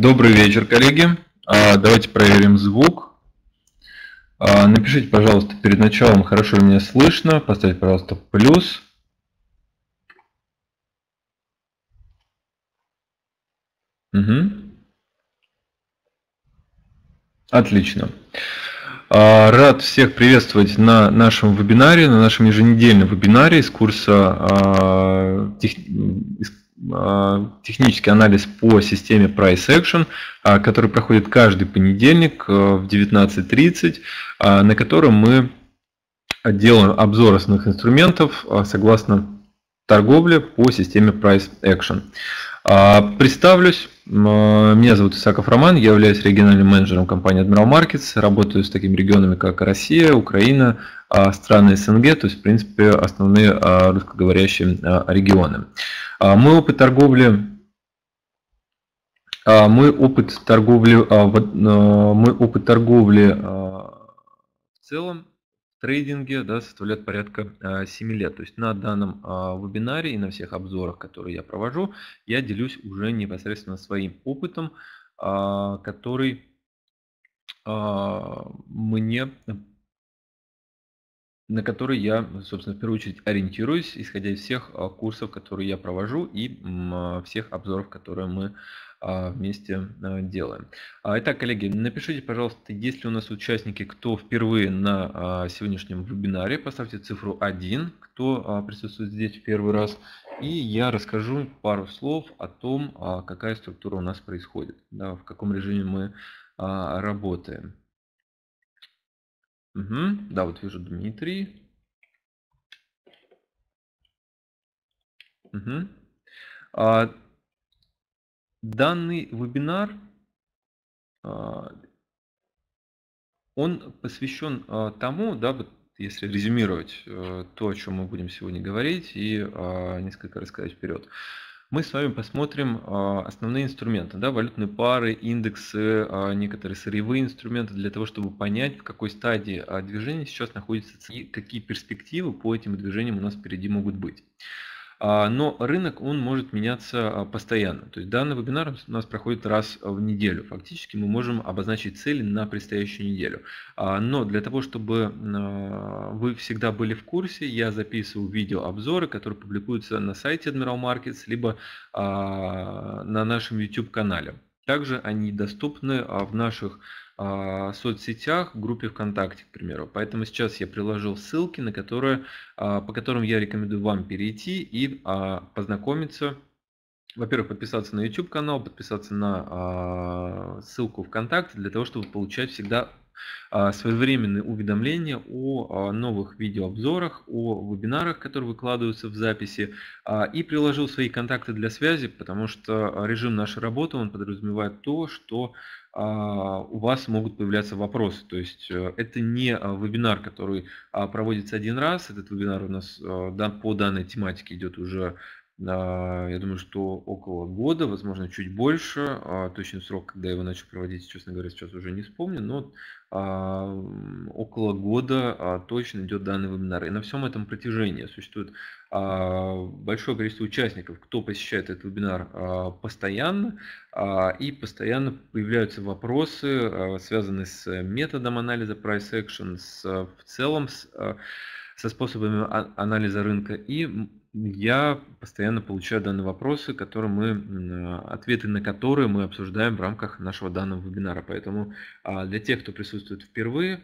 Добрый вечер, коллеги. А, давайте проверим звук. А, напишите, пожалуйста, перед началом, хорошо ли меня слышно. Поставьте, пожалуйста, плюс. Угу. Отлично. А, рад всех приветствовать на нашем вебинаре, на нашем еженедельном вебинаре из курса, из а, технический анализ по системе Price Action, а, который проходит каждый понедельник а, в 19.30, на котором мы делаем обзор основных инструментов согласно торговле по системе Price Action. Представлюсь. Меня зовут Исаков Роман, я являюсь региональным менеджером компании Admiral Markets, работаю с такими регионами, как Россия, Украина, страны СНГ, то есть, в принципе, основные русскоговорящие регионы. А, мой опыт торговли а, мой опыт торговли а, мой опыт торговли в целом в трейдинге да, составляет порядка 7 лет. То есть на данном вебинаре и на всех обзорах, которые я провожу, я делюсь уже непосредственно своим опытом, который мне на который я, собственно, в первую очередь ориентируюсь, исходя из всех а, курсов, которые я провожу и а, всех обзоров, которые мы а, вместе делаем. Итак, коллеги, напишите, пожалуйста, есть ли у нас участники, кто впервые на сегодняшнем вебинаре, поставьте цифру 1, кто присутствует здесь в первый раз, и я расскажу пару слов о том, какая структура у нас происходит, да, в каком режиме мы работаем. Угу. Да, вот вижу Дмитрий. Угу. А, данный вебинар а, он посвящен а, тому, да, вот если резюмировать а, то, о чем мы будем сегодня говорить, и а, несколько рассказать вперед мы с вами посмотрим а, основные инструменты, да, валютные пары, индексы, а, некоторые сырьевые инструменты, для того, чтобы понять, в какой стадии а, движения сейчас находится и какие перспективы по этим движениям у нас впереди могут быть. А, но рынок, он может меняться а, постоянно. То есть данный вебинар у нас проходит раз в неделю. Фактически мы можем обозначить цели на предстоящую неделю. А, но для того, чтобы вы всегда были в курсе, я записываю видеообзоры, которые публикуются на сайте Admiral Markets, либо на нашем YouTube-канале. Также они доступны в наших а, в соцсетях, в группе ВКонтакте, к примеру. Поэтому сейчас я приложил ссылки, на которые, а, по которым я рекомендую вам перейти и а, познакомиться. Во-первых, подписаться на YouTube канал, подписаться на ссылку ВКонтакте для того, чтобы получать всегда а, своевременные уведомления о а, новых видеообзорах, о вебинарах, которые выкладываются в записи, а, и приложил свои контакты для связи, потому что режим нашей работы, он подразумевает то, что у вас могут появляться вопросы. То есть э, это не вебинар, который проводится один раз. Этот вебинар у нас по данной тематике идет уже а, я думаю, что около года, возможно, чуть больше. А, Точный срок, когда я его начал проводить, честно говоря, сейчас уже не вспомню, но а, около года точно идет данный вебинар. И на всем этом протяжении существует большое количество участников, кто посещает этот вебинар постоянно, и постоянно появляются вопросы, связанные с э, методом анализа price action, с, э, в целом с, э, со способами анализа рынка и я постоянно получаю данные вопросы, которые мы, а, ответы на которые мы обсуждаем в рамках нашего данного вебинара. Поэтому а, для тех, кто присутствует впервые,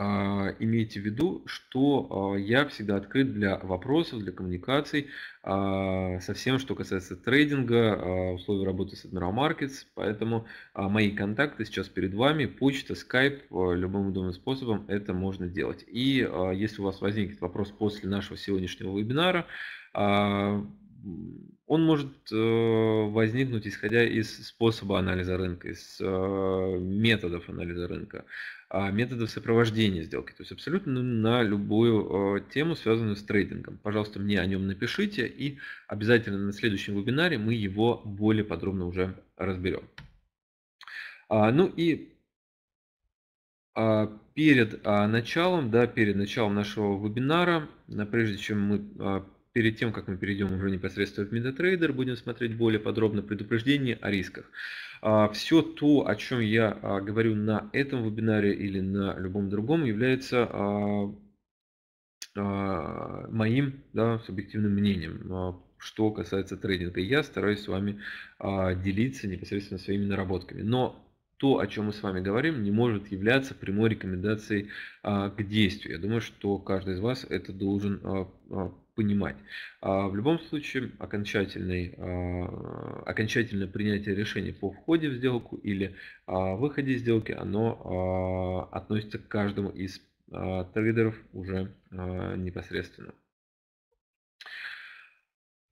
а, имейте в виду, что а, я всегда открыт для вопросов, для коммуникаций а, со всем, что касается трейдинга, условий работы с Admiral Markets. Поэтому мои контакты сейчас перед вами, почта, Skype, любым удобным способом это можно делать. И если у вас возникнет вопрос после нашего сегодняшнего вебинара, он может э, возникнуть, исходя из способа анализа рынка, из э, методов анализа рынка. А, методов сопровождения сделки. То есть абсолютно на любую а, тему, связанную с трейдингом. Пожалуйста, мне о нем напишите, и обязательно на следующем вебинаре мы его более подробно уже разберем. А, ну и перед началом, да, перед началом нашего вебинара, прежде чем мы перед тем, как мы перейдем уже непосредственно в MetaTrader, будем смотреть более подробно предупреждение о рисках. А, Все то, о чем я а, говорю на этом вебинаре или на любом другом, является а, моим да, субъективным мнением что касается трейдинга. Я стараюсь с вами делиться непосредственно своими наработками. Но то, о чем мы с вами говорим, не может являться прямой рекомендацией а, к действию. Я думаю, что каждый из вас это должен а, понимать. А, в любом случае, окончательный, а, окончательное принятие решения по входе в сделку или а, выходе из сделки, оно относится к каждому из трейдеров уже непосредственно.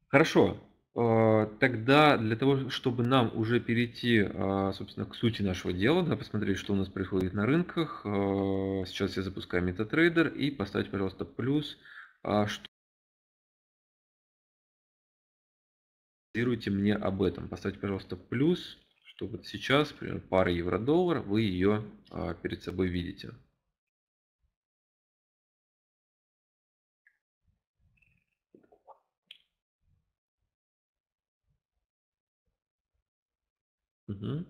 Хорошо, тогда для того, чтобы нам уже перейти, собственно, к сути нашего дела, да, посмотреть, что у нас происходит на рынках, сейчас я запускаю MetaTrader и поставить, пожалуйста, плюс, что Скажите мне об этом. Поставьте, пожалуйста, плюс, чтобы сейчас, например, пара евро-доллар, вы ее а, перед собой видите. Угу.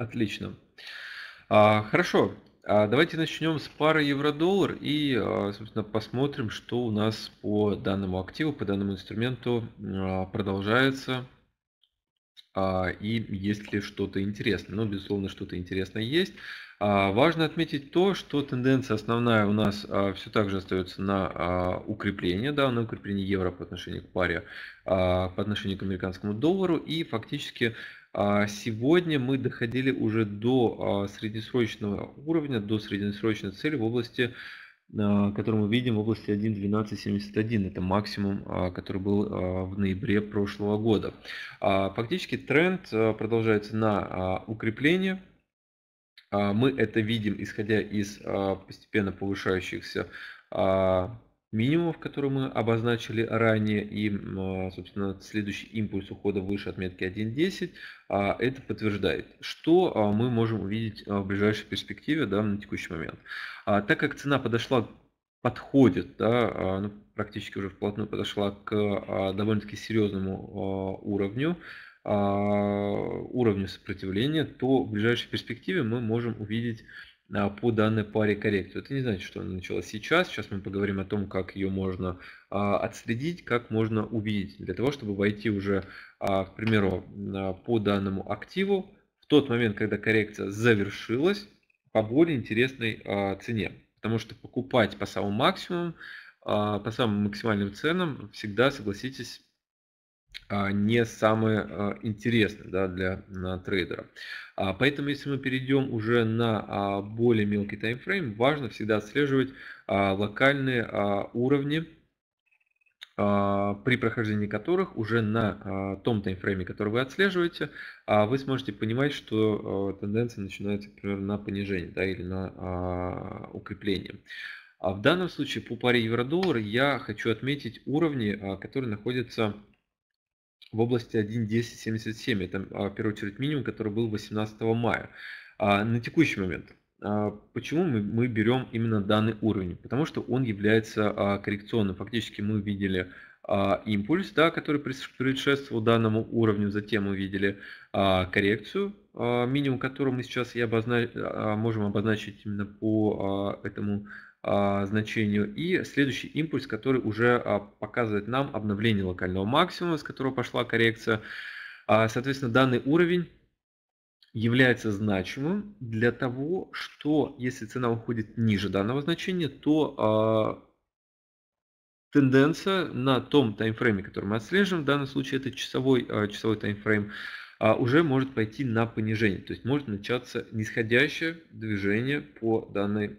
Отлично. А, хорошо. А давайте начнем с пары евро-доллар и, а, собственно, посмотрим, что у нас по данному активу, по данному инструменту а, продолжается а, и есть ли что-то интересное. Ну, безусловно, что-то интересное есть. Важно отметить то, что тенденция основная у нас все так же остается на укрепление, да, на укрепление евро по отношению к паре, по отношению к американскому доллару. И фактически а, сегодня мы доходили уже до а, среднесрочного уровня, до среднесрочной цели в области а, которую мы видим в области 1.1271. Это максимум, который был в ноябре прошлого года. Фактически тренд продолжается на укрепление. Мы это видим, исходя из постепенно повышающихся минимумов, которые мы обозначили ранее, и, а, собственно, следующий импульс ухода выше отметки 1.10, а, это подтверждает, что а, мы можем увидеть в ближайшей перспективе да, на текущий момент. Так как цена подошла подходит, да, ну, практически уже вплотную подошла к довольно-таки серьезному уровню, уровню сопротивления, то в ближайшей перспективе мы можем увидеть а, по данной паре коррекцию. Это не значит, что она началась сейчас. Сейчас мы поговорим о том, как ее можно а, отследить, как можно увидеть. Для того, чтобы войти уже, а, к примеру, по данному активу в тот момент, когда коррекция завершилась, по более интересной цене. Потому что покупать по самому максимуму, по самым максимальным ценам всегда, согласитесь, а, не самое а, интересное да, для трейдера. А, поэтому, если мы перейдем уже на более мелкий таймфрейм, важно всегда отслеживать локальные уровни, при прохождении которых уже на том таймфрейме, который вы отслеживаете, вы сможете понимать, что тенденция начинается, например, на понижение да, или на укрепление. А в данном случае по паре евро-доллар я хочу отметить уровни, которые находятся в области 1.1077. Это а, в первую очередь минимум, который был 18 мая. А, на текущий момент. А, почему мы берем именно данный уровень? Потому что он является коррекционным. Фактически мы видели импульс, да, который предшествовал данному уровню. Затем мы видели коррекцию, минимум которую мы сейчас и обозна... можем обозначить именно по этому уровню а, значению. И следующий импульс, который уже а, показывает нам обновление локального максимума, с которого пошла коррекция. А, соответственно, данный уровень является значимым для того, что если цена уходит ниже данного значения, то тенденция на том таймфрейме, который мы отслеживаем, в данном случае это часовой, часовой таймфрейм, уже может пойти на понижение. То есть может начаться нисходящее движение по данной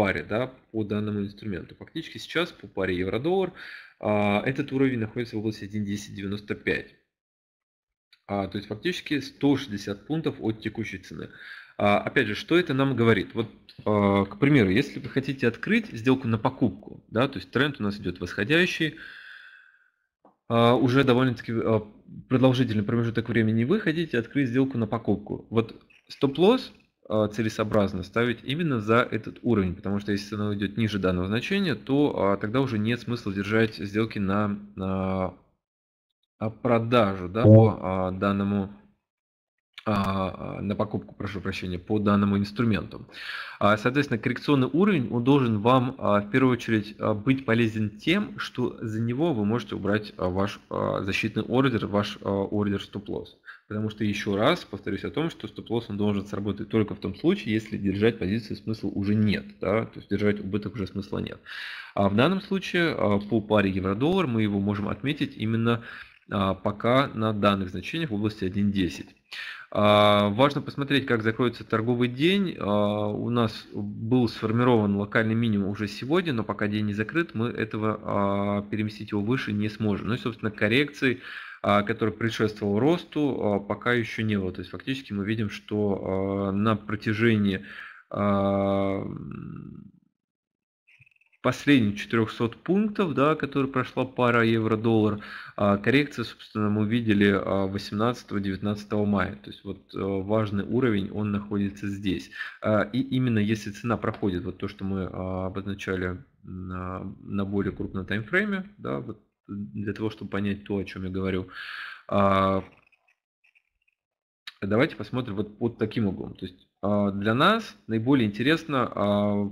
паре да, по данному инструменту. Фактически сейчас по паре евро-доллар а, этот уровень находится в области 1.1095. А, то есть фактически 160 пунктов от текущей цены. А, опять же, что это нам говорит? Вот, к примеру, если вы хотите открыть сделку на покупку, да, то есть тренд у нас идет восходящий, уже довольно-таки продолжительный промежуток времени вы хотите открыть сделку на покупку. Вот стоп-лосс а, целесообразно ставить именно за этот уровень, потому что если цена уйдет ниже данного значения, то а, тогда уже нет смысла держать сделки на, на а, продажу да, по данному на покупку, прошу прощения, по данному инструменту. Соответственно, коррекционный уровень, он должен вам в первую очередь быть полезен тем, что за него вы можете убрать ваш защитный ордер, ваш ордер стоп-лосс. Потому что еще раз повторюсь о том, что стоп-лосс он должен сработать только в том случае, если держать позицию смысла уже нет. Да? То есть держать убыток уже смысла нет. А в данном случае а, по паре евро-доллар мы его можем отметить именно а, пока на данных значениях в области 1.10. А, важно посмотреть, как закроется торговый день. У нас был сформирован локальный минимум уже сегодня, но пока день не закрыт, мы этого переместить его выше не сможем. Ну и, собственно, коррекции а, который предшествовал росту, а, пока еще не было. То есть фактически мы видим, что а, на протяжении последних 400 пунктов, да, которые прошла пара евро-доллар, коррекция, собственно, мы видели 18-19 мая. То есть вот э, важный уровень, он находится здесь. И именно если цена проходит, вот то, что мы обозначали на, на более крупном таймфрейме, да, вот для того, чтобы понять то, о чем я говорю. А, давайте посмотрим вот под таким углом. То есть а, для нас наиболее интересно а,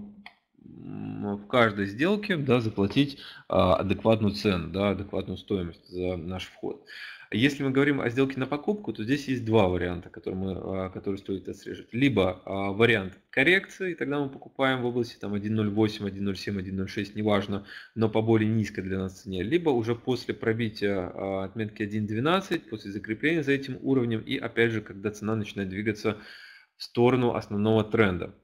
в каждой сделке да, заплатить адекватную цену, да, адекватную стоимость за наш вход. Если мы говорим о сделке на покупку, то здесь есть два варианта, которые, мы, а, которые стоит отслеживать. Либо а, вариант коррекции, тогда мы покупаем в области там, 1.08, 1.07, 1.06, неважно, но по более низкой для нас цене. Либо уже после пробития а, отметки 1.12, после закрепления за этим уровнем и опять же, когда цена начинает двигаться в сторону основного тренда.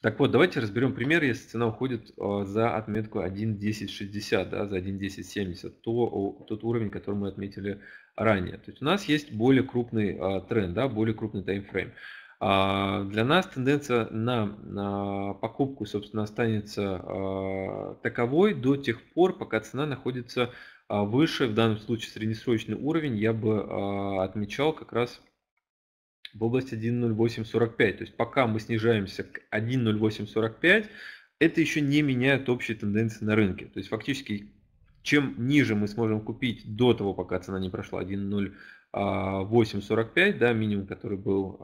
Так вот, давайте разберем пример, если цена уходит а, за отметку 1.1060, да, за 1.1070, то тот уровень, который мы отметили ранее. То есть у нас есть более крупный а, тренд, да, более крупный таймфрейм. А, для нас тенденция на, на покупку, собственно, останется а, таковой до тех пор, пока цена находится а, выше, в данном случае среднесрочный уровень я бы а, отмечал как раз в область 1.0845. То есть пока мы снижаемся к 1.0845, это еще не меняет общей тенденции на рынке. То есть фактически, чем ниже мы сможем купить до того, пока цена не прошла 1.0845, да, минимум, который был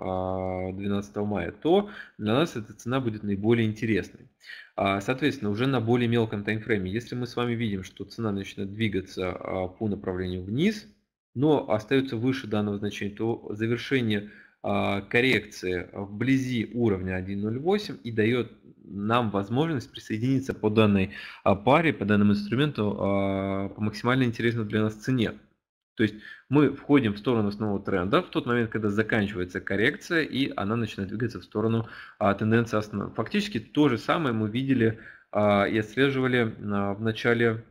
12 а, мая, то для нас эта цена будет наиболее интересной. А, соответственно, уже на более мелком таймфрейме, если мы с вами видим, что цена начинает двигаться а, по направлению вниз, но остается выше данного значения, то завершение а, коррекции вблизи уровня 1.08 и дает нам возможность присоединиться по данной а, паре, по данному инструменту а, по максимально интересной для нас цене. То есть мы входим в сторону основного тренда в тот момент, когда заканчивается коррекция и она начинает двигаться в сторону тенденции основного. Фактически то же самое мы видели и отслеживали в начале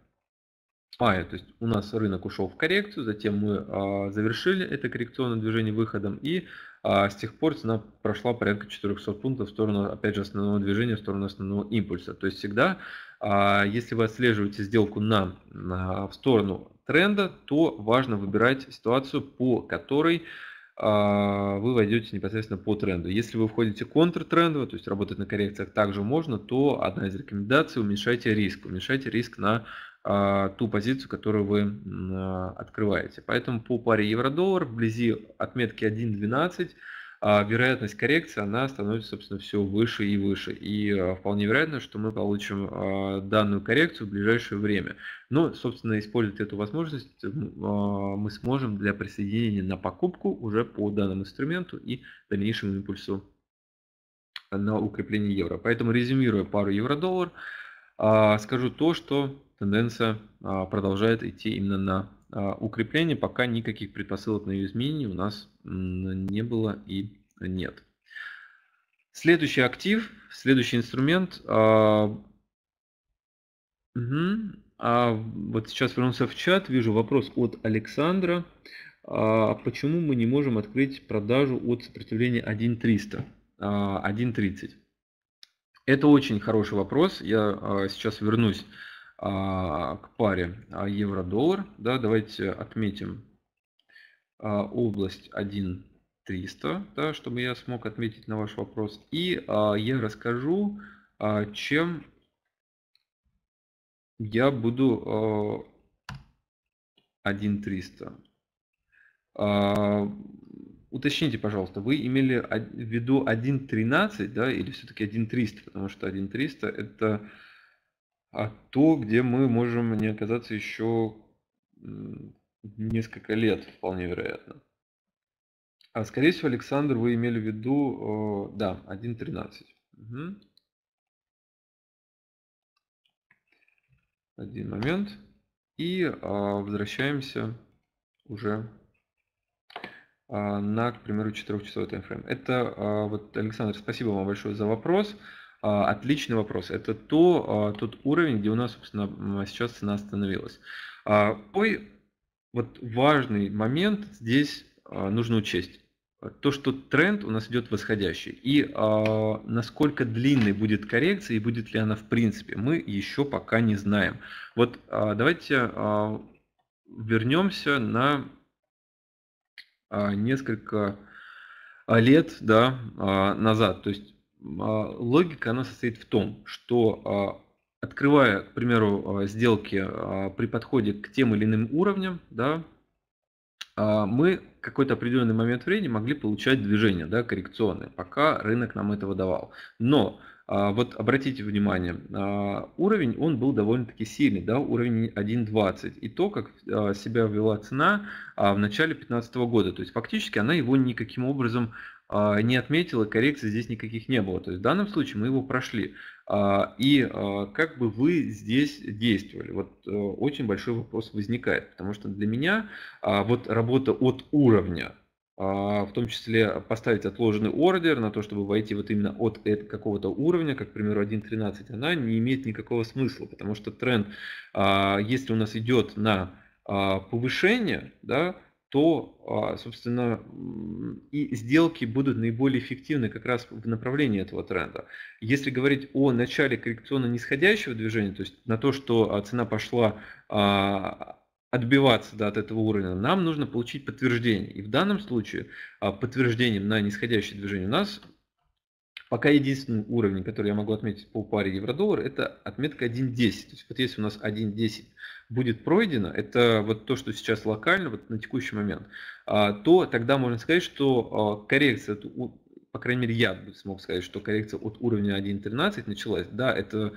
мая. То есть у нас рынок ушел в коррекцию, затем мы завершили это коррекционное движение выходом и а с тех пор цена прошла порядка 400 пунктов в сторону, опять же, основного движения, в сторону основного импульса. То есть всегда, а, если вы отслеживаете сделку на, на, в сторону тренда, то важно выбирать ситуацию, по которой а, вы войдете непосредственно по тренду. Если вы входите контртрендово, то есть работать на коррекциях также можно, то одна из рекомендаций – уменьшайте риск. Уменьшайте риск на а, ту позицию, которую вы а, открываете. Поэтому по паре евро-доллар вблизи отметки 1.12 а, вероятность коррекции она становится, собственно, все выше и выше. И вполне вероятно, что мы получим данную коррекцию в ближайшее время. Но, собственно, использовать эту возможность мы сможем для присоединения на покупку уже по данному инструменту и дальнейшему импульсу на укрепление евро. Поэтому резюмируя пару евро-доллар, скажу то, что тенденция а, продолжает идти именно на а, укрепление, пока никаких предпосылок на ее изменение у нас не было и нет. Следующий актив, следующий инструмент. Угу. А вот сейчас вернемся в чат, вижу вопрос от Александра. А почему мы не можем открыть продажу от сопротивления 1.300, 1.30? Это очень хороший вопрос, я сейчас вернусь а, к паре а, евро-доллар. Да, давайте отметим а, область 1.300, да, чтобы я смог отметить на ваш вопрос. И я расскажу, чем я буду 1.300. Уточните, пожалуйста, вы имели в виду 1.13 да, или все-таки 1.300, потому что 1.300 это а то, где мы можем не оказаться еще несколько лет, вполне вероятно. А, скорее всего, Александр, вы имели в виду, э, да, 1.13. Угу. Один момент. И э, возвращаемся уже э, на, к примеру, 4-часовой таймфрейм. Это э, вот, Александр, спасибо вам большое за вопрос. А, отличный вопрос. Это то, а, тот уровень, где у нас, собственно, а, сейчас цена остановилась. Ой, вот важный момент здесь нужно учесть. То, что тренд у нас идет восходящий. И насколько длинной будет коррекция и будет ли она в принципе, мы еще пока не знаем. Вот давайте вернемся на несколько лет да, назад. То есть а, логика, она состоит в том, что а, открывая, к примеру, а, сделки при подходе к тем или иным уровням, да, мы какой-то определенный момент времени могли получать движения да, коррекционные, пока рынок нам этого давал. Но вот обратите внимание, уровень он был довольно-таки сильный, да, уровень 1.20. И то, как себя вела цена в начале 2015 года. То есть фактически она его никаким образом а, не отметил, и коррекций здесь никаких не было. То есть в данном случае мы его прошли. А, и а, как бы вы здесь действовали? Вот э, очень большой вопрос возникает, потому что для меня вот работа от уровня, в том числе поставить отложенный ордер на то, чтобы войти вот именно от э, какого-то уровня, как, к примеру, 1.13, она не имеет никакого смысла, потому что тренд, если у нас идет на повышение, да, то, а, собственно, и сделки будут наиболее эффективны как раз в направлении этого тренда. Если говорить о начале коррекционно-нисходящего движения, то есть на то, что а, цена пошла а, отбиваться да, от этого уровня, нам нужно получить подтверждение. И в данном случае подтверждением на нисходящее движение у нас Пока единственный уровень, который я могу отметить по паре евро-доллар, это отметка 1.10. То есть вот если у нас 1.10 будет пройдено, это вот то, что сейчас локально, вот на текущий момент, а, то тогда можно сказать, что а, коррекция по крайней мере, я бы смог сказать, что коррекция от уровня 1.13 началась. Да, эта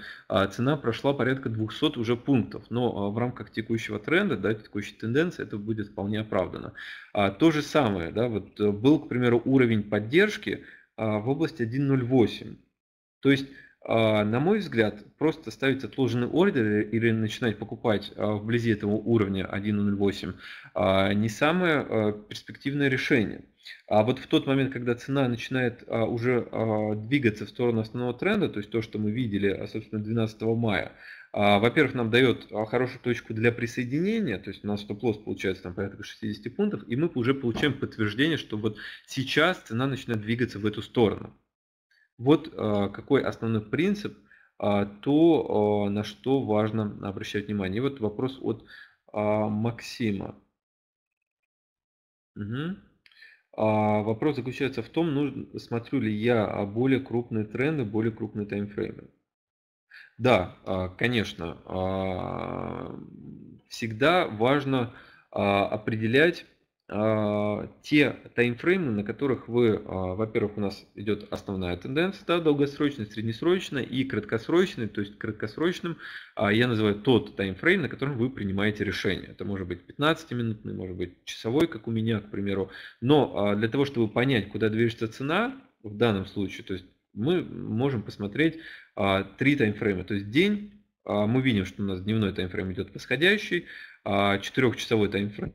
цена прошла порядка 200 уже пунктов, но а, в рамках текущего тренда, да, текущей тенденции, это будет вполне оправдано. То же самое, да, вот э, был, к примеру, уровень поддержки, а, в области 1.08. То есть, а, на мой взгляд, просто ставить отложенный ордер или начинать покупать а, вблизи этого уровня 1.08 не самое перспективное решение. А вот в тот момент, когда цена начинает уже двигаться в сторону основного тренда, то есть то, что мы видели, собственно, 12 мая, а, во-первых, нам дает а, хорошую точку для присоединения, то есть у нас стоп-лосс получается там порядка 60 пунктов, и мы уже получаем подтверждение, что вот сейчас цена начинает двигаться в эту сторону. Вот а, какой основной принцип, то на что важно обращать внимание. И вот вопрос от Максима. Угу. Вопрос заключается в том, смотрю ли я более крупные тренды, более крупные таймфреймы. Да, а, конечно. А, всегда важно а, определять те таймфреймы, на которых вы, во-первых, у нас идет основная тенденция, да, долгосрочная, среднесрочная и краткосрочная, то есть краткосрочным я называю тот таймфрейм, на котором вы принимаете решение. Это может быть 15-минутный, может быть часовой, как у меня, к примеру. Но для того, чтобы понять, куда движется цена, в данном случае, то есть мы можем посмотреть а, три таймфрейма. То есть день, а, мы видим, что у нас дневной таймфрейм идет восходящий, а, четырехчасовой таймфрейм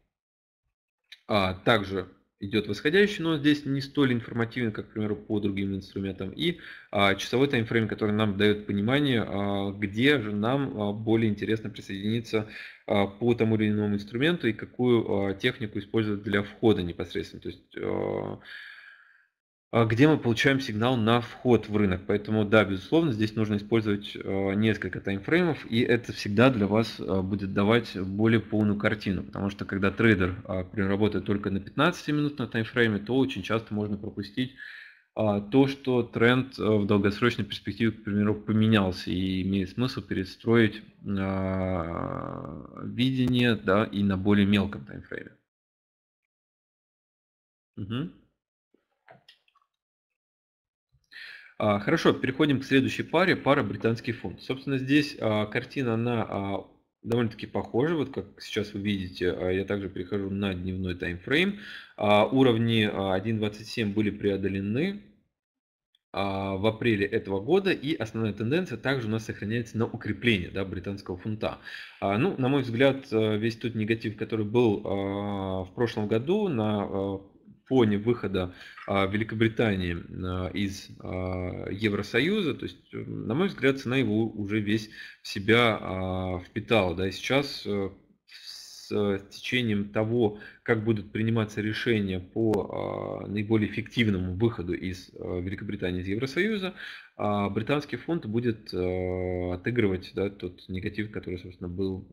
а, также идет восходящий, но здесь не столь информативен, как, к примеру, по другим инструментам. И а, часовой таймфрейм, который нам дает понимание, а, где же нам а, более интересно присоединиться а, по тому или иному инструменту и какую а, технику использовать для входа непосредственно. То есть а, а, где мы получаем сигнал на вход в рынок. Поэтому, да, безусловно, здесь нужно использовать а, несколько таймфреймов, и это всегда для вас а, будет давать более полную картину, потому что когда трейдер работает только на 15 минут на таймфрейме, то очень часто можно пропустить то, что тренд в долгосрочной перспективе, к примеру, поменялся, и имеет смысл перестроить видение да, и на более мелком таймфрейме. Угу. А, хорошо, переходим к следующей паре, пара британский фунт. Собственно, здесь а, картина, она а, довольно-таки похожа, Вот как сейчас вы видите, я также перехожу на дневной таймфрейм. Уровни 1.27 были преодолены в апреле этого года и основная тенденция также у нас сохраняется на укрепление да, британского фунта. Ну, на мой взгляд, весь тот негатив, который был в прошлом году на фоне выхода а, Великобритании а, из а, Евросоюза, то есть, на мой взгляд, цена его уже весь в себя впитала. Да, и сейчас э, с э, течением того, как будут приниматься решения по наиболее эффективному выходу из Великобритании из Евросоюза, британский фонд будет э, отыгрывать да, тот негатив, который, собственно, был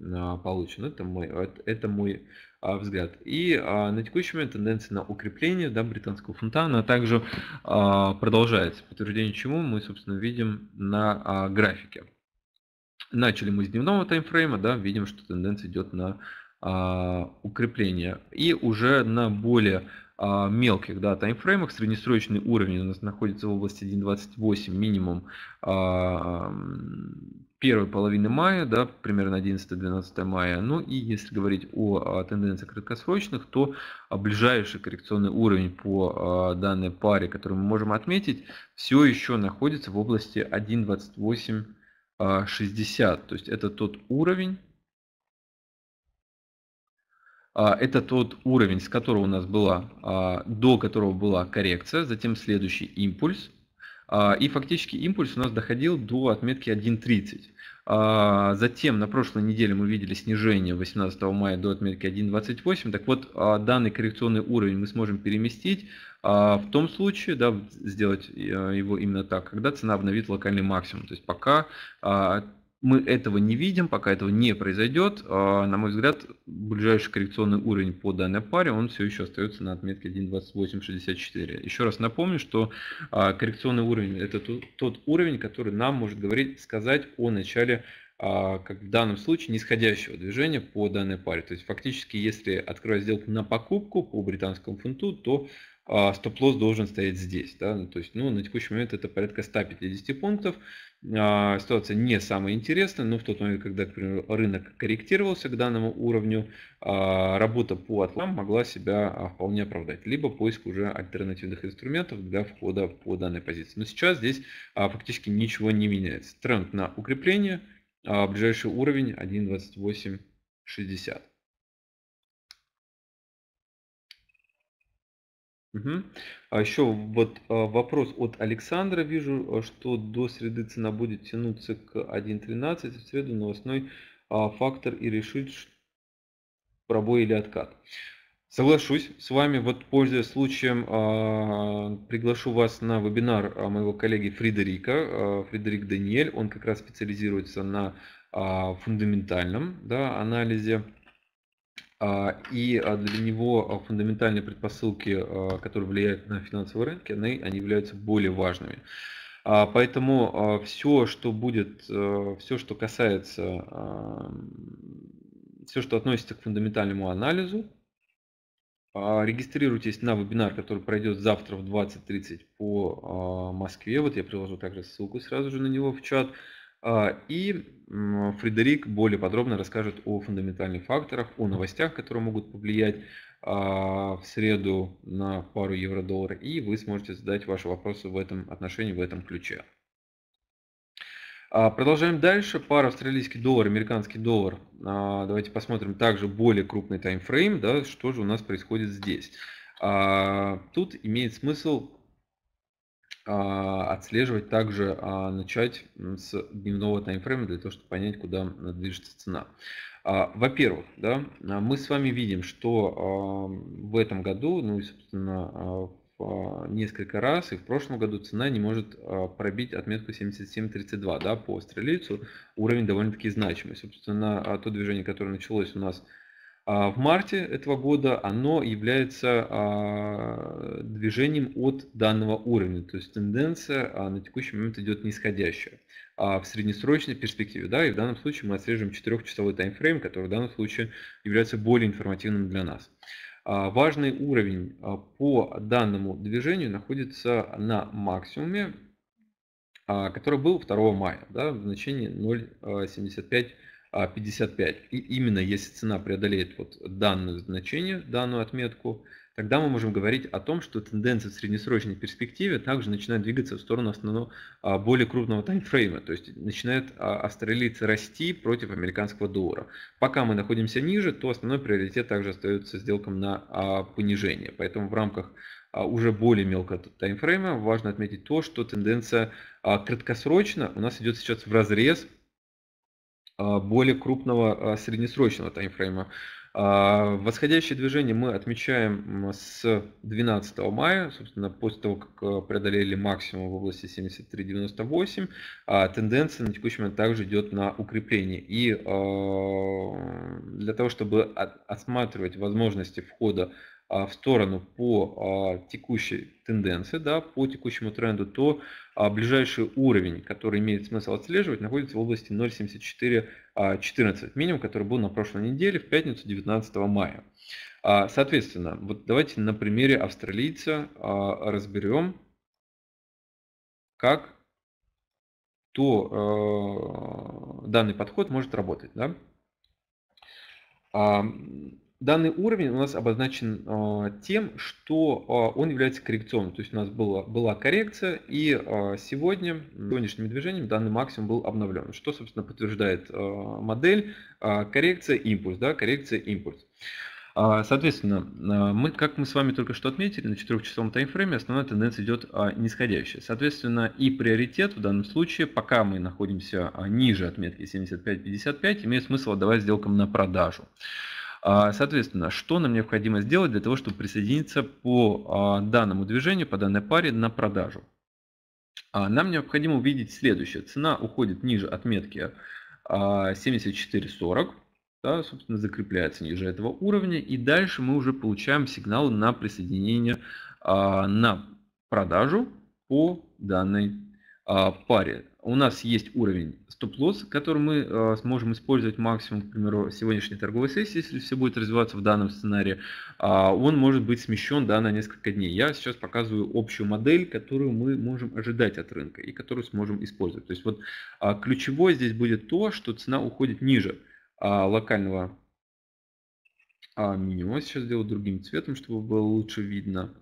получен. Это мой, это мой а, взгляд. И а, на текущий момент тенденция на укрепление да, британского фунта, она также а, продолжается, подтверждение чему мы, собственно, видим на а, графике. Начали мы с дневного таймфрейма, да, видим, что тенденция идет на а, укрепление. И уже на более а, мелких да, таймфреймах среднесрочный уровень у нас находится в области 1.28 минимум первой половины мая, да, примерно 11-12 мая. Ну и если говорить о, о тенденциях краткосрочных, то а, ближайший коррекционный уровень по а, данной паре, который мы можем отметить, все еще находится в области 1.2860. А, то есть это тот уровень, а, это тот уровень, с которого у нас была, до которого была коррекция, затем следующий импульс – а, и фактически импульс у нас доходил до отметки 1.30. А, затем на прошлой неделе мы видели снижение 18 мая до отметки 1.28. Так вот, а, данный коррекционный уровень мы сможем переместить в том случае, да, сделать э, его именно так, когда цена обновит локальный максимум. То есть пока мы этого не видим, пока этого не произойдет. А, на мой взгляд, ближайший коррекционный уровень по данной паре, он все еще остается на отметке 1.2864. Еще раз напомню, что а, коррекционный уровень – это тот уровень, который нам может говорить, сказать о начале а, как в данном случае, нисходящего движения по данной паре. То есть фактически, если открою сделку на покупку по британскому фунту, то стоп-лосс должен стоять здесь. Да? Ну, то есть ну, на текущий момент это порядка 150 пунктов. А, ситуация не самая интересная, но в тот момент, когда, к примеру, рынок корректировался к данному уровню, а, работа по отлам могла себя а, вполне оправдать, либо поиск уже альтернативных инструментов для входа по данной позиции. Но сейчас здесь фактически ничего не меняется. Тренд на укрепление, ближайший уровень 1.2860. Угу. А еще вот а, вопрос от Александра. Вижу, а, что до среды цена будет тянуться к 1.13, в среду новостной а, фактор и решит пробой или откат. Соглашусь с вами, вот пользуясь случаем, приглашу вас на вебинар моего коллеги Фридерика, Фридерик Даниэль, он как раз специализируется на фундаментальном да, анализе а, и а, для него а, фундаментальные предпосылки, которые влияют на финансовые рынки, они, они являются более важными. Поэтому все, что будет, э, все, что касается, все, что относится к фундаментальному анализу, регистрируйтесь на вебинар, который пройдет завтра в 20.30 по Москве. Вот я приложу также ссылку сразу же на него в чат. А, и Фредерик более подробно расскажет о фундаментальных факторах, о новостях, которые могут повлиять а, в среду на пару евро-доллар, и вы сможете задать ваши вопросы в этом отношении, в этом ключе. А, продолжаем дальше. Пара австралийский доллар, американский доллар. Давайте посмотрим также более крупный таймфрейм, да, что же у нас происходит здесь. Тут имеет смысл а, отслеживать также, а, начать с дневного таймфрейма для того, чтобы понять, куда а, движется цена. Во-первых, да, мы с вами видим, что в этом году, ну и, собственно, несколько раз, и в прошлом году цена не может пробить отметку 77.32 да, по стрелицу, уровень довольно-таки значимый. Собственно, то движение, которое началось у нас а в марте этого года оно является а, движением от данного уровня, то есть тенденция а, на текущий момент идет нисходящая в среднесрочной перспективе. Да, и в данном случае мы отслеживаем 4-часовой таймфрейм, который в данном случае является более информативным для нас. Важный уровень по данному движению находится на максимуме, который был 2 мая да, в значении 0,75 55. А, И именно если цена преодолеет вот данное значение, данную отметку, тогда мы можем говорить о том, что тенденция в среднесрочной перспективе также начинает двигаться в сторону основного а, более крупного таймфрейма, то есть начинает а, австралийцы расти против американского доллара. Пока мы находимся ниже, то основной приоритет также остается сделкам на понижение. Поэтому в рамках уже более мелкого таймфрейма важно отметить то, что тенденция краткосрочно у нас идет сейчас в разрез а, более крупного а, среднесрочного таймфрейма. А, Восходящее движение мы отмечаем с 12 мая, собственно, после того, как преодолели максимум в области 73.98, тенденция на текущий момент также идет на укрепление. И для того, чтобы осматривать возможности входа а, в сторону по а, текущей тенденции, да, по текущему тренду, то а, ближайший уровень, который имеет смысл отслеживать, находится в области 0.7414, минимум, который был на прошлой неделе, в пятницу 19 мая. Соответственно, вот давайте на примере австралийца разберем, как то данный подход может работать. Да? данный уровень у нас обозначен а, тем, что а, он является коррекционным. То есть у нас была, была коррекция, и а, сегодня, сегодняшним движением, данный максимум был обновлен. Что, собственно, подтверждает модель коррекция импульс. Да, коррекция импульс. Соответственно, мы, как мы с вами только что отметили, на 4-часовом таймфрейме основная тенденция идет нисходящая. Соответственно, и приоритет в данном случае, пока мы находимся ниже отметки 75.55, имеет смысл отдавать сделкам на продажу. А, соответственно, что нам необходимо сделать для того, чтобы присоединиться по а, данному движению, по данной паре на продажу? А, нам необходимо увидеть следующее. Цена уходит ниже отметки 74.40 да, собственно, закрепляется ниже этого уровня. И дальше мы уже получаем сигнал на присоединение на продажу по данной паре у нас есть уровень стоп-лосс, который мы э, сможем использовать максимум, к примеру, сегодняшней торговой сессии, если все будет развиваться в данном сценарии, э, он может быть смещен да, на несколько дней. Я сейчас показываю общую модель, которую мы можем ожидать от рынка и которую сможем использовать. То есть вот э, ключевое здесь будет то, что цена уходит ниже э, локального э, минимума. Сейчас сделаю другим цветом, чтобы было лучше видно.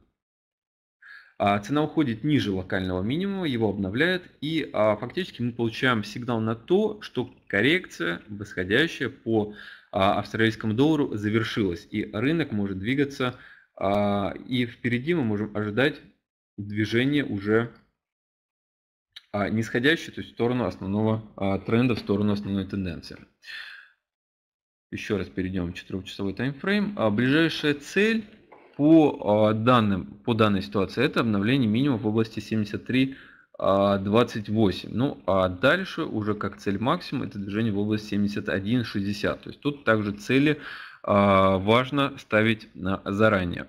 А, цена уходит ниже локального минимума, его обновляет, и а, фактически мы получаем сигнал на то, что коррекция восходящая по а, австралийскому доллару завершилась, и рынок может двигаться, и впереди мы можем ожидать движение уже нисходящее, то есть в сторону основного тренда, в сторону основной тенденции. Еще раз перейдем в 4-часовой таймфрейм. Ближайшая цель по а, данным, по данной ситуации это обновление минимум в области 73 28 а, Ну а дальше уже как цель максимум это движение в область 60 То есть тут также цели а, важно ставить заранее.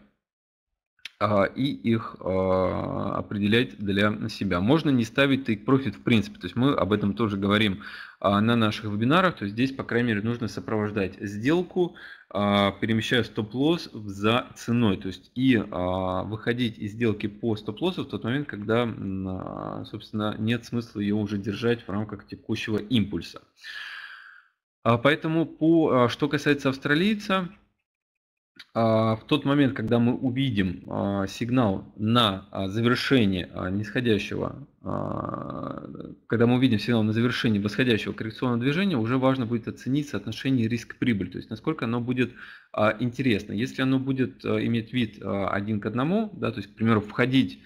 А, и их а, определять для себя. Можно не ставить take profit в принципе, то есть мы об этом тоже говорим а, на наших вебинарах, то есть здесь, по крайней мере, нужно сопровождать сделку, перемещая стоп-лосс за ценой, то есть и выходить из сделки по стоп-лоссу в тот момент, когда, собственно, нет смысла ее уже держать в рамках текущего импульса. Поэтому, по, что касается австралийца, а, в тот момент, когда мы увидим а, сигнал на а, завершение нисходящего, когда мы увидим сигнал на завершение восходящего коррекционного движения, уже важно будет оценить соотношение риск-прибыль, то есть насколько оно будет интересно. Если оно будет иметь вид один к одному, да, то есть, к примеру, входить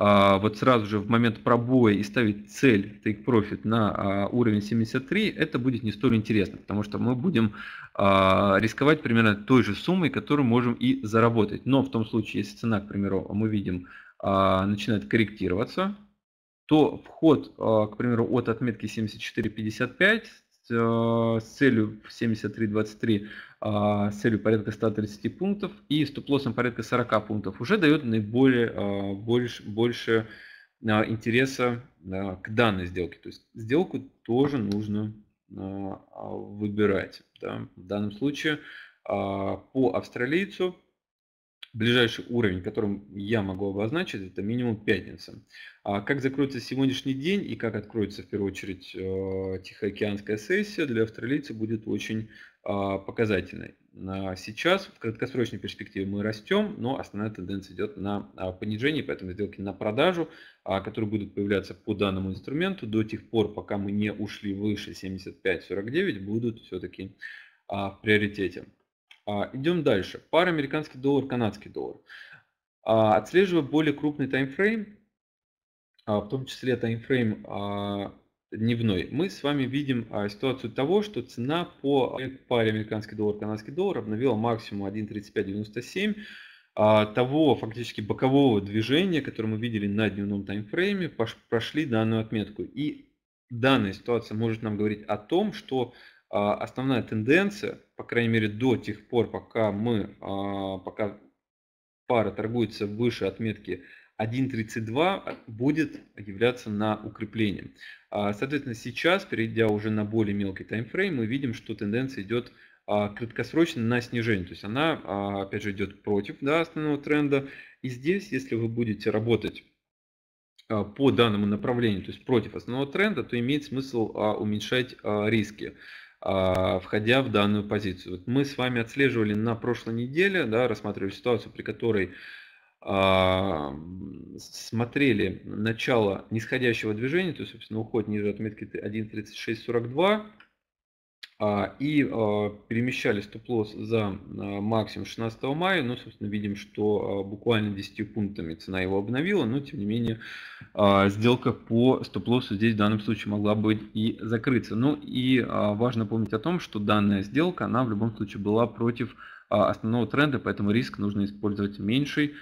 а, вот сразу же в момент пробоя и ставить цель take profit на а, уровень 73, это будет не столь интересно, потому что мы будем а, рисковать примерно той же суммой, которую можем и заработать. Но в том случае, если цена, к примеру, мы видим, начинает корректироваться, то вход, к примеру, от отметки 74.55 Э, с целью 73.23 а, с целью порядка 130 пунктов и стоп-лоссом порядка 40 пунктов уже дает наиболее а, больше, больше а, интереса к данной сделке. То есть сделку тоже нужно выбирать. Да? В данном случае по австралийцу ближайший уровень, которым я могу обозначить, это минимум пятница. А как закроется сегодняшний день и как откроется в первую очередь э, Тихоокеанская сессия, для австралийцев будет очень а, показательной. Сейчас в краткосрочной перспективе мы растем, но основная тенденция идет на а, понижение, поэтому сделки на продажу, а, которые будут появляться по данному инструменту до тех пор, пока мы не ушли выше 75-49, будут все-таки в приоритете. А, идем дальше. Пара американский доллар, канадский доллар. А, отслеживая более крупный таймфрейм, а, в том числе таймфрейм дневной, мы с вами видим ситуацию того, что цена по паре американский доллар, канадский доллар обновила максимум 1.3597 того фактически бокового движения, которое мы видели на дневном таймфрейме, прошли данную отметку. И данная ситуация может нам говорить о том, что а, основная тенденция, по крайней мере до тех пор, пока мы, а, пока пара торгуется выше отметки 1.32 а, будет являться на укрепление. Соответственно, сейчас, перейдя уже на более мелкий таймфрейм, мы видим, что тенденция идет краткосрочно на снижение. То есть она, опять же, идет против да, основного тренда. И здесь, если вы будете работать по данному направлению, то есть против основного тренда, то имеет смысл уменьшать риски. А, входя в данную позицию. Вот мы с вами отслеживали на прошлой неделе, да, рассматривали ситуацию, при которой а, смотрели начало нисходящего движения, то есть, собственно, уход ниже отметки 1.3642, а, и а, перемещали стоп-лосс за а, максимум 16 мая. Ну, собственно, видим, что буквально 10 пунктами цена его обновила, но, тем не менее, сделка по стоп-лоссу здесь в данном случае могла быть и закрыться. Ну и важно помнить о том, что данная сделка, она в любом случае была против основного тренда, поэтому риск нужно использовать меньший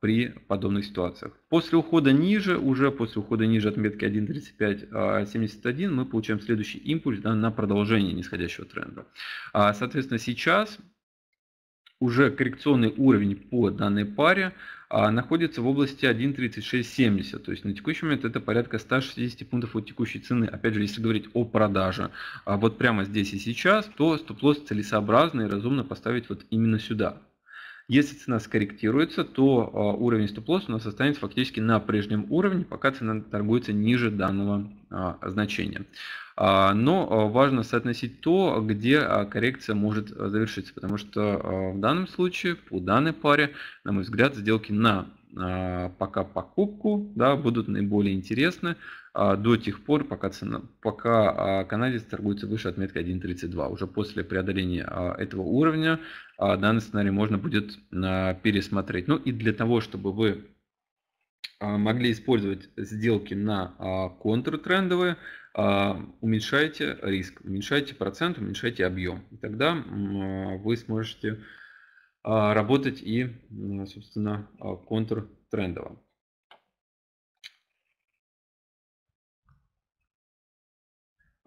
при подобных ситуациях. После ухода ниже, уже после ухода ниже отметки 1.3571 а, мы получаем следующий импульс да, на продолжение нисходящего тренда. А, соответственно, сейчас уже коррекционный уровень по данной паре а, находится в области 1.3670. То есть на текущий момент это порядка 160 пунктов от текущей цены. Опять же, если говорить о продаже вот прямо здесь и сейчас, то стоп-лосс целесообразно и разумно поставить вот именно сюда. Если цена скорректируется, то а, уровень стоп-лосс у нас останется фактически на прежнем уровне, пока цена торгуется ниже данного а, значения. А, но важно соотносить то, где коррекция может завершиться, потому что в данном случае, по данной паре, на мой взгляд, сделки на пока покупку да, будут наиболее интересны, а, до тех пор, пока, цена, пока а, канадец торгуется выше отметки 1.32. Уже после преодоления а, этого уровня данный сценарий можно будет пересмотреть. Ну и для того, чтобы вы могли использовать сделки на контртрендовые, уменьшайте риск, уменьшайте процент, уменьшайте объем. И тогда вы сможете работать и, собственно, контртрендово.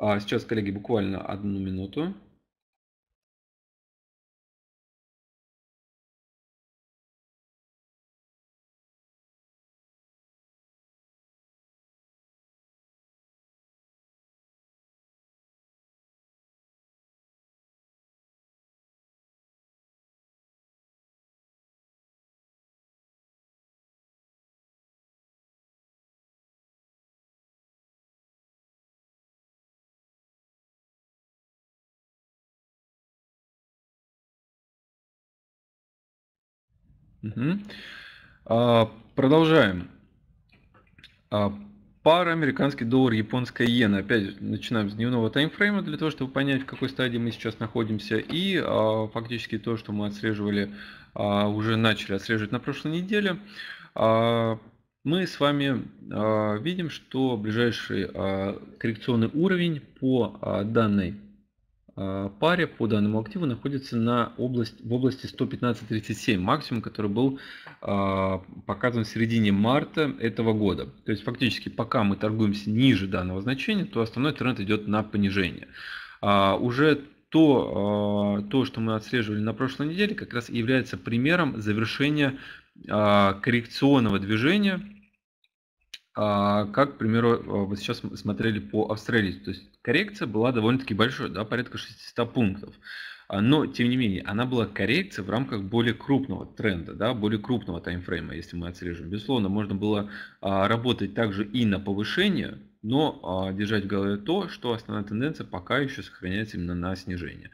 А, сейчас, коллеги, буквально одну минуту. Угу. А, продолжаем. А, пара американский доллар, японская иена. Опять начинаем с дневного таймфрейма для того, чтобы понять, в какой стадии мы сейчас находимся. И а, фактически то, что мы отслеживали, а, уже начали отслеживать на прошлой неделе. А, мы с вами а, видим, что ближайший а, коррекционный уровень по а, данной а, паре по данному активу находится на область, в области 115.37, максимум, который был а, показан в середине марта этого года. То есть фактически пока мы торгуемся ниже данного значения, то основной тренд идет на понижение. А, уже то, то, что мы отслеживали на прошлой неделе, как раз является примером завершения коррекционного движения а, как, к примеру, а, вы сейчас смотрели по Австралии, то есть коррекция была довольно-таки большой, да, порядка 600 пунктов. А, но, тем не менее, она была коррекция в рамках более крупного тренда, да, более крупного таймфрейма, если мы отслеживаем. Безусловно, можно было работать также и на повышение, но держать в голове то, что основная тенденция пока еще сохраняется именно на снижение.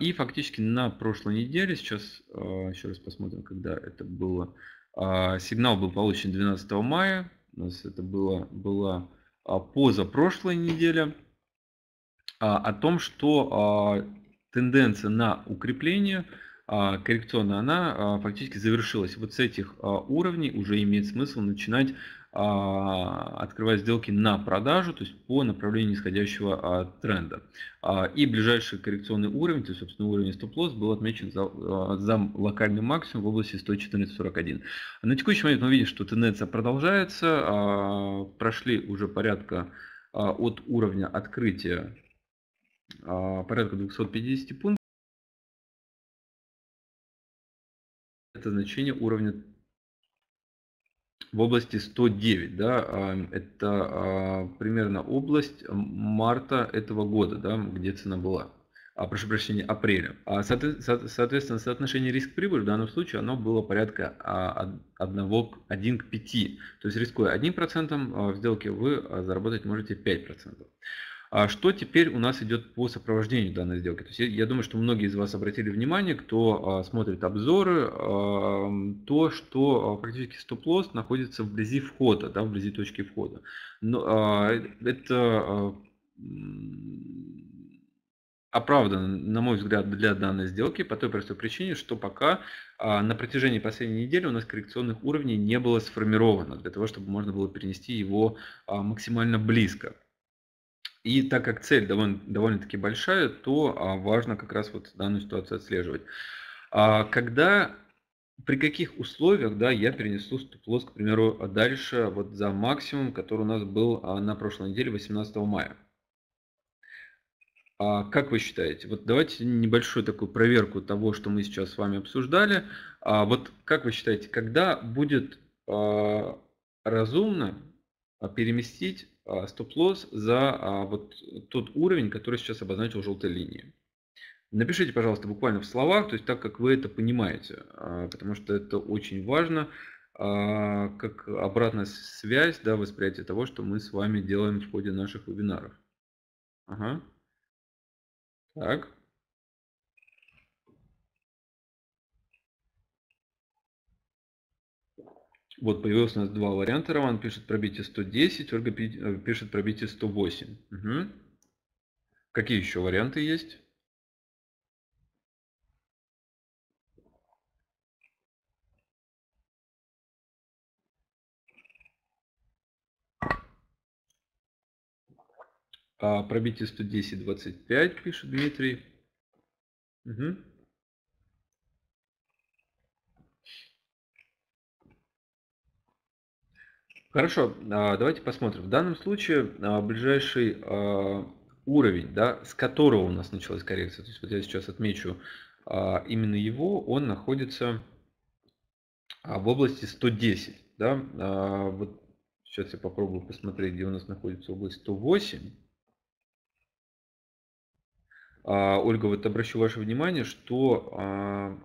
и фактически на прошлой неделе, сейчас еще раз посмотрим, когда это было, сигнал был получен 12 мая, у нас это было, была а, позапрошлой неделе. А, о том, что а, тенденция на укрепление коррекционная, она фактически завершилась. Вот с этих уровней уже имеет смысл начинать а, открывать сделки на продажу, то есть по направлению нисходящего а, тренда. А, и ближайший коррекционный уровень, то есть, собственно, уровень стоп-лосс был отмечен за, за локальный максимум в области 114.41. На текущий момент мы видим, что тенденция продолжается. Прошли уже порядка от уровня открытия порядка 250 пунктов. Это значение уровня в области 109, да, это а, примерно область марта этого года, да, где цена была. А, прошу прощения, апреля. А, соответственно, соотношение риск-прибыль в данном случае оно было порядка 1, а, 1 к 5. То есть рискуя 1%, а, в сделке вы заработать можете 5%. А что теперь у нас идет по сопровождению данной сделки? То есть я думаю, что многие из вас обратили внимание, кто а, смотрит обзоры, то, что а, практически стоп-лосс находится вблизи входа, да, вблизи точки входа. Но, а, э, это оправдан, на мой взгляд, для данной сделки по той простой причине, что пока а, на протяжении последней недели у нас коррекционных уровней не было сформировано для того, чтобы можно было перенести его а, максимально близко. И так как цель довольно, довольно-таки большая, то а, важно как раз вот данную ситуацию отслеживать. А, когда, при каких условиях да, я перенесу стоп-лосс, к примеру, дальше вот за максимум, который у нас был а, на прошлой неделе, 18 мая? Как вы считаете? Вот давайте небольшую такую проверку того, что мы сейчас с вами обсуждали. Вот как вы считаете, когда будет разумно переместить а, стоп-лосс за а, вот тот уровень, который сейчас обозначил желтой линией. Напишите, пожалуйста, буквально в словах, то есть так, как вы это понимаете, а, потому что это очень важно, как обратная связь, да, восприятие того, что мы с вами делаем в ходе наших вебинаров. Ага. Так. Вот появилось у нас два варианта. Роман пишет пробитие 110, Ольга э, пишет пробитие 108. Угу. Какие еще варианты есть? А, пробитие 110-25, пишет Дмитрий. Угу. Хорошо, а, давайте посмотрим. В данном случае а, ближайший а, уровень, да, с которого у нас началась коррекция, то есть вот я сейчас отмечу именно его, он находится в области 110. Да? Вот сейчас я попробую посмотреть, где у нас находится область 108. Ольга, вот обращу ваше внимание, что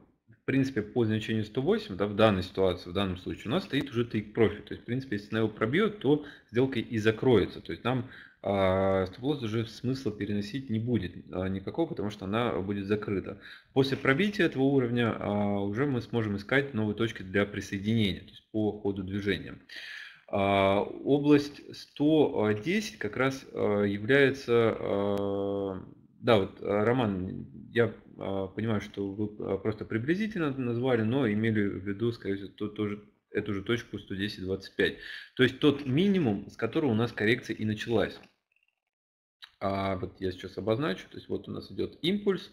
в принципе, по значению 108, да, в данной ситуации, в данном случае, у нас стоит уже take profit. То есть, в принципе, если она его пробьет, то сделка и закроется. То есть нам э, а, стоп-лосс уже смысла переносить не будет э, никакого, потому что она будет закрыта. После пробития этого уровня э, уже мы сможем искать новые точки для присоединения, то есть по ходу движения. Область 110 как раз является... Да, вот, Роман, я а, понимаю, что вы а, просто приблизительно назвали, но имели в виду, скорее всего, то, тоже, эту же точку 110.25. То есть тот минимум, с которого у нас коррекция и началась. А вот я сейчас обозначу, то есть вот у нас идет импульс,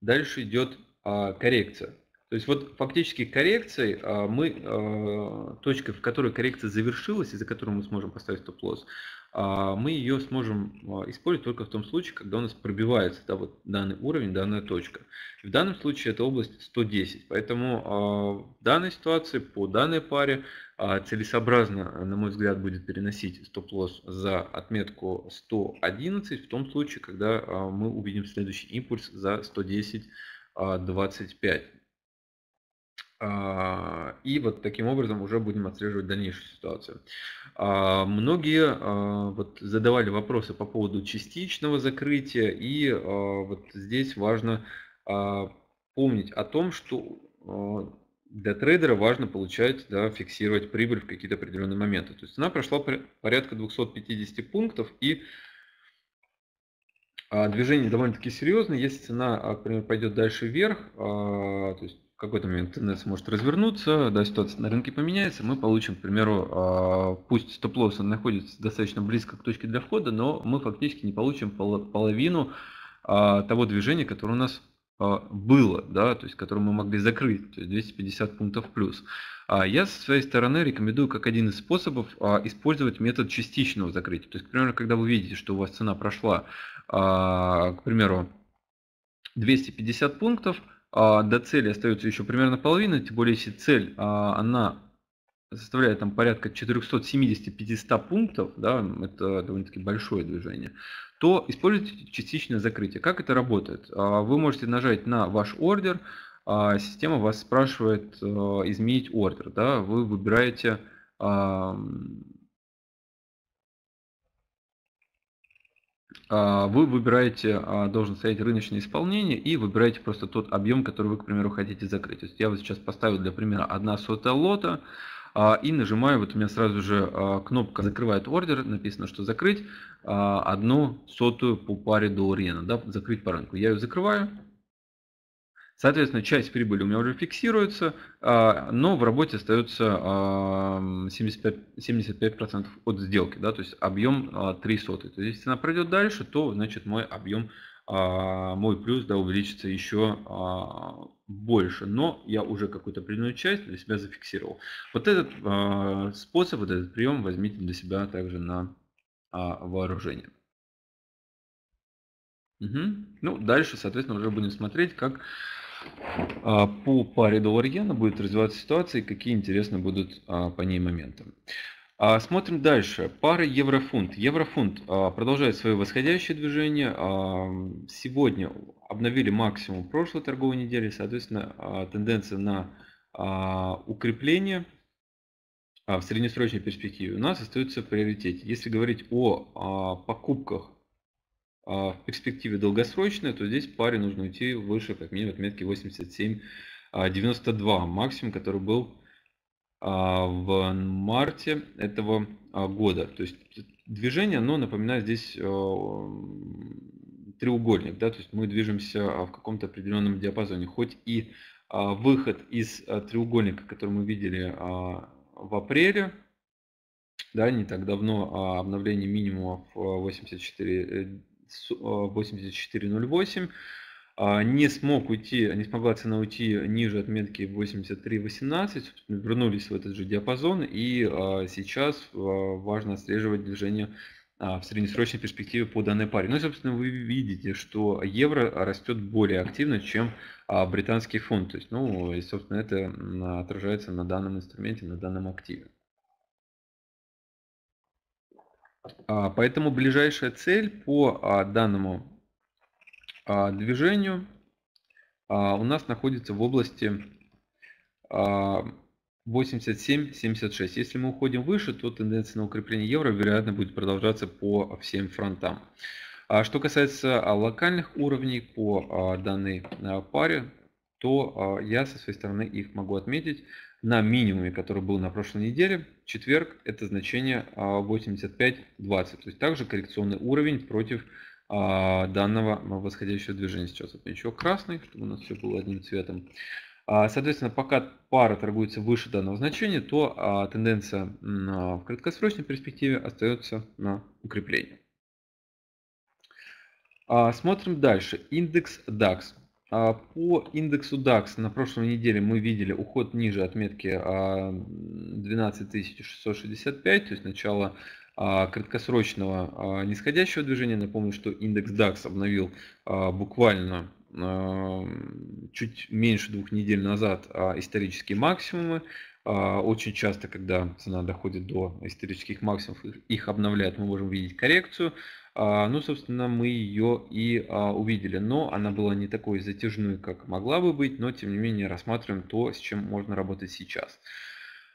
дальше идет а, коррекция. То есть вот фактически коррекцией а, мы, а, точкой, в которой коррекция завершилась, из-за которой мы сможем поставить стоп-лосс, а, мы ее сможем а, использовать только в том случае, когда у нас пробивается да, вот данный уровень, данная точка. В данном случае это область 110, поэтому а, в данной ситуации по данной паре целесообразно, на мой взгляд, будет переносить стоп-лосс за отметку 111 в том случае, когда мы увидим следующий импульс за 110.25. А, и вот таким образом уже будем отслеживать дальнейшую ситуацию. А, многие а, вот задавали вопросы по поводу частичного закрытия, и вот здесь важно помнить о том, что для трейдера важно получать, да, фиксировать прибыль в какие-то определенные моменты. То есть она прошла порядка 250 пунктов, и движение довольно-таки серьезное. Если цена, например, пойдет дальше вверх, то есть какой-то момент цены может развернуться, да, ситуация на рынке поменяется, мы получим, к примеру, а, пусть стоп-лосс находится достаточно близко к точке для входа, но мы фактически не получим половину а, того движения, которое у нас а, было, да, то есть которое мы могли закрыть, то есть 250 пунктов плюс. Я со своей стороны рекомендую как один из способов использовать метод частичного закрытия. То есть, к примеру, когда вы видите, что у вас цена прошла, к примеру, 250 пунктов, а, до цели остается еще примерно половина, тем более если цель, а, она составляет там порядка 470-500 пунктов, да, это довольно-таки большое движение, то используйте частичное закрытие. Как это работает? А, вы можете нажать на ваш ордер, система вас спрашивает э, изменить ордер, да, вы выбираете А, вы выбираете, а, должен стоять рыночное исполнение и выбираете просто тот объем, который вы, к примеру, хотите закрыть. То есть я вот сейчас поставил для примера 1 сотая лота а, и нажимаю, вот у меня сразу же кнопка «Закрывает ордер», написано, что «Закрыть одну сотую по паре доллар иена», да, «Закрыть по рынку». Я ее закрываю, Соответственно, часть прибыли у меня уже фиксируется, а, но в работе остается 75%, 75% от сделки, да, то есть объем 3 а, соты. То есть, если она пройдет дальше, то значит мой объем, а, мой плюс да, увеличится еще больше, но я уже какую-то определенную часть для себя зафиксировал. Вот этот способ, вот этот прием возьмите для себя также на вооружение. Угу. Ну, дальше, соответственно, уже будем смотреть, как а, по паре доллар-иена будет развиваться ситуация и какие интересны будут а, по ней моменты. А, смотрим дальше. Пара еврофунт. Еврофунт продолжает свое восходящее движение. Сегодня обновили максимум прошлой торговой недели, соответственно, тенденция на укрепление в среднесрочной перспективе у нас остается в приоритете. Если говорить о покупках а, в перспективе долгосрочная, то здесь паре нужно уйти выше, как минимум, отметки 87-92, а, максимум, который был а, в марте этого года. То есть движение, но напоминаю здесь треугольник, да, то есть мы движемся в каком-то определенном диапазоне, хоть и выход из треугольника, который мы видели в апреле, да, не так давно обновление минимумов 84 84.08. А, не смог уйти, не смогла цена уйти ниже отметки 83.18, вернулись в этот же диапазон, и а, сейчас а, важно отслеживать движение в среднесрочной перспективе по данной паре. Ну и, собственно, вы видите, что евро растет более активно, чем британский фунт. То есть, ну, и, собственно, это отражается на данном инструменте, на данном активе. А, поэтому ближайшая цель по а, данному а, движению у нас находится в области 87-76. Если мы уходим выше, то тенденция на укрепление евро, вероятно, будет продолжаться по всем фронтам. Что касается локальных уровней по данной паре, то я со своей стороны их могу отметить на минимуме, который был на прошлой неделе четверг это значение 85.20. А, то есть также коррекционный уровень против а, данного восходящего движения. Сейчас отмечу красный, чтобы у нас все было одним цветом. А, соответственно, пока пара торгуется выше данного значения, то тенденция в краткосрочной перспективе остается на укреплении. Смотрим дальше. Индекс DAX. А, по индексу DAX на прошлой неделе мы видели уход ниже отметки 12665, а, то есть начало а, краткосрочного нисходящего движения. Напомню, что индекс DAX обновил буквально чуть меньше двух недель назад исторические максимумы. Очень часто, когда цена доходит до исторических максимумов, их обновляют, мы можем видеть коррекцию. А, ну, собственно, мы ее и а, увидели, но она была не такой затяжной, как могла бы быть, но тем не менее рассматриваем то, с чем можно работать сейчас.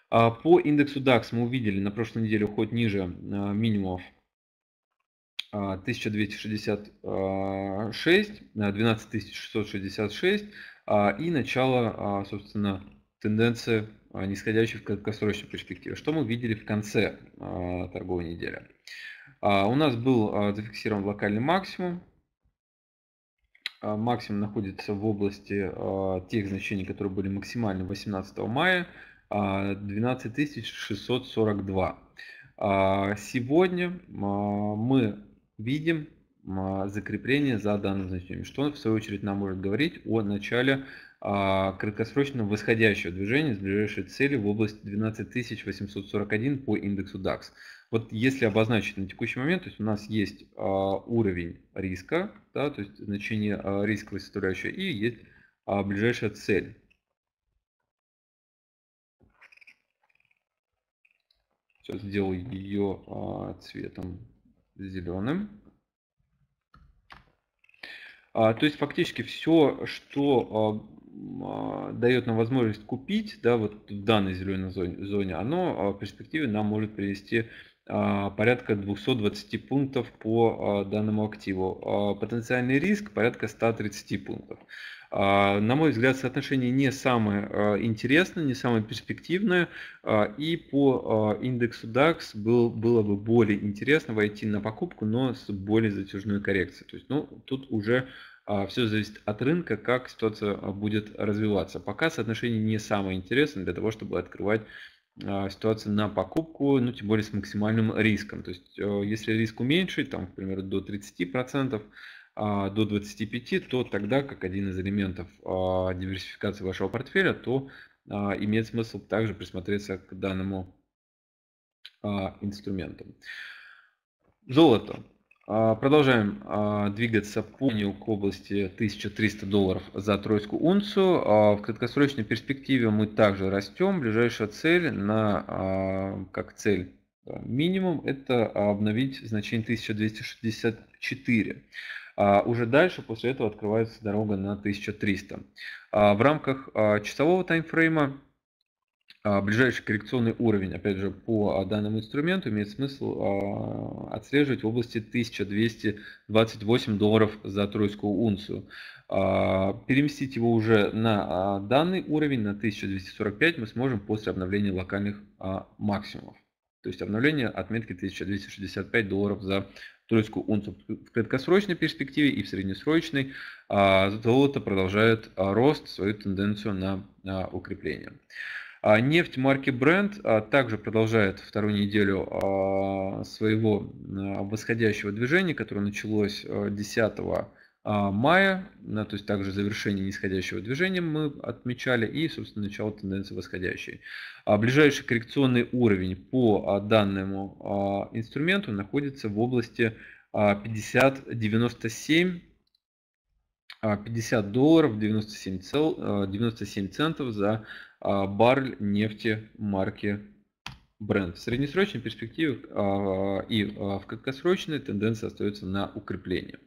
А, по индексу DAX мы увидели на прошлой неделе уход ниже минимумов 1266, 12666 и начало, собственно, тенденции нисходящей в краткосрочной перспективе, что мы видели в конце торговой недели. А, у нас был а, зафиксирован локальный максимум. А, максимум находится в области тех значений, которые были максимальны 18 мая, 12642. Сегодня мы видим закрепление за данным значением, что в свою очередь нам может говорить о начале краткосрочного восходящего движения с ближайшей цели в области 12841 по индексу DAX. Вот если обозначить на текущий момент, то есть у нас есть а, уровень риска, да, то есть значение а, рисковой составляющей, и есть а, ближайшая цель. Сейчас сделаю ее а, цветом зеленым. А, то есть фактически все, что а, а, дает нам возможность купить, да, вот в данной зеленой зоне, зоне оно а, в перспективе нам может привести а, порядка 220 пунктов по а, данному активу. А, потенциальный риск порядка 130 пунктов. На мой взгляд, соотношение не самое интересное, не самое перспективное, и по индексу DAX был, было бы более интересно войти на покупку, но с более затяжной коррекцией. То есть, ну, тут уже все зависит от рынка, как ситуация будет развиваться. Пока соотношение не самое интересное для того, чтобы открывать а, ситуация на покупку, ну тем более с максимальным риском. То есть э, если риск уменьшить, там, к примеру, до 30%, а, до 25%, то тогда как один из элементов а, диверсификации вашего портфеля, то имеет смысл также присмотреться к данному инструменту. Золото. А, продолжаем а, двигаться по к области 1300 долларов за тройскую унцию. А, в краткосрочной перспективе мы также растем. Ближайшая цель на как цель минимум это обновить значение 1264. Уже дальше после этого открывается дорога на 1300. В рамках часового таймфрейма а, ближайший коррекционный уровень, опять же, по а, данному инструменту имеет смысл а, отслеживать в области 1228 долларов за тройскую унцию. Переместить его уже на данный уровень, на 1245, мы сможем после обновления локальных максимумов. То есть обновление отметки 1265 долларов за тройскую унцию в краткосрочной перспективе и в среднесрочной. Золото продолжает рост, свою тенденцию на укрепление. А нефть марки Brent а, также продолжает вторую неделю а, своего а, восходящего движения, которое началось 10 мая, а, то есть также завершение нисходящего движения мы отмечали и, собственно, начало тенденции восходящей. А ближайший коррекционный уровень по данному инструменту находится в области 50-97 50 долларов 97, 97 центов за а, баррель нефти марки бренд В среднесрочной перспективе а, и а, в краткосрочной тенденция остается на укрепление.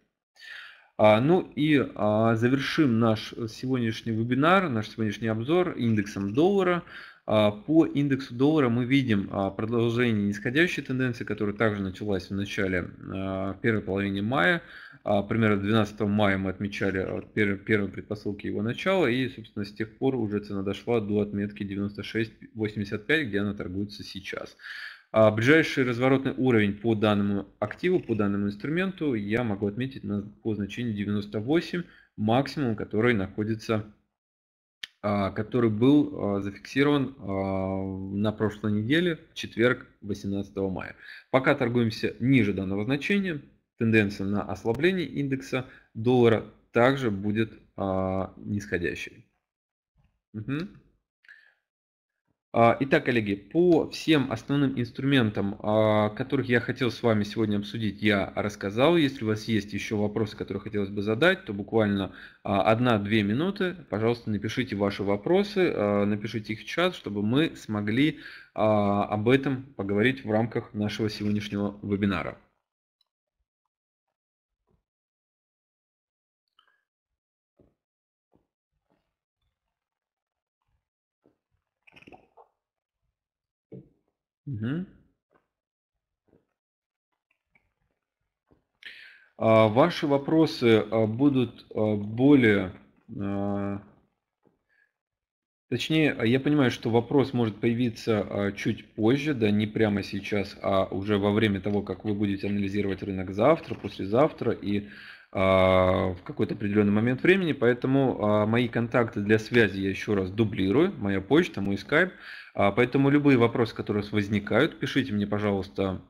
Ну и завершим наш э, сегодняшний вебинар, наш сегодняшний обзор индексом доллара. А, по индексу доллара мы видим а, продолжение нисходящей тенденции, которая также началась в начале а, первой половины мая. Примерно 12 мая мы отмечали первые предпосылки его начала, и, собственно, с тех пор уже цена дошла до отметки 96.85, где она торгуется сейчас. Ближайший разворотный уровень по данному активу, по данному инструменту я могу отметить по значению 98, максимум, который находится а, который был а, зафиксирован а, на прошлой неделе, в четверг 18 мая. Пока торгуемся ниже данного значения, тенденция на ослабление индекса доллара также будет нисходящей. Угу. А, итак, коллеги, по всем основным инструментам, а, которых я хотел с вами сегодня обсудить, я рассказал. Если у вас есть еще вопросы, которые хотелось бы задать, то буквально 1-2 а, минуты, пожалуйста, напишите ваши вопросы, напишите их в чат, чтобы мы смогли об этом поговорить в рамках нашего сегодняшнего вебинара. Угу. Ваши вопросы а, будут а, более... Точнее, я понимаю, что вопрос может появиться чуть позже, да не прямо сейчас, а уже во время того, как вы будете анализировать рынок завтра, послезавтра, и а, в какой-то определенный момент времени, поэтому а, мои контакты для связи я еще раз дублирую, моя почта, мой скайп, а, поэтому любые вопросы, которые возникают, пишите мне, пожалуйста,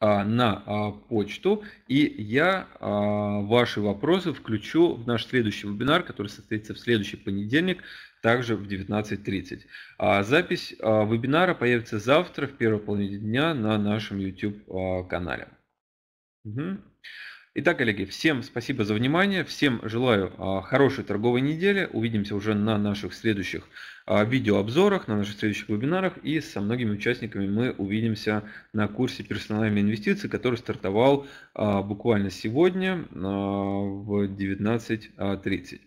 на почту, и я ваши вопросы включу в наш следующий вебинар, который состоится в следующий понедельник, также в 19.30. Запись вебинара появится завтра в первой половине дня на нашем YouTube-канале. Угу. Итак, коллеги, всем спасибо за внимание, всем желаю а, хорошей торговой недели. Увидимся уже на наших следующих а, видеообзорах, на наших следующих вебинарах. И со многими участниками мы увидимся на курсе персональной инвестиции, который стартовал а, буквально сегодня в 19.30.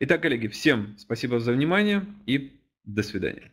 Итак, коллеги, всем спасибо за внимание и до свидания.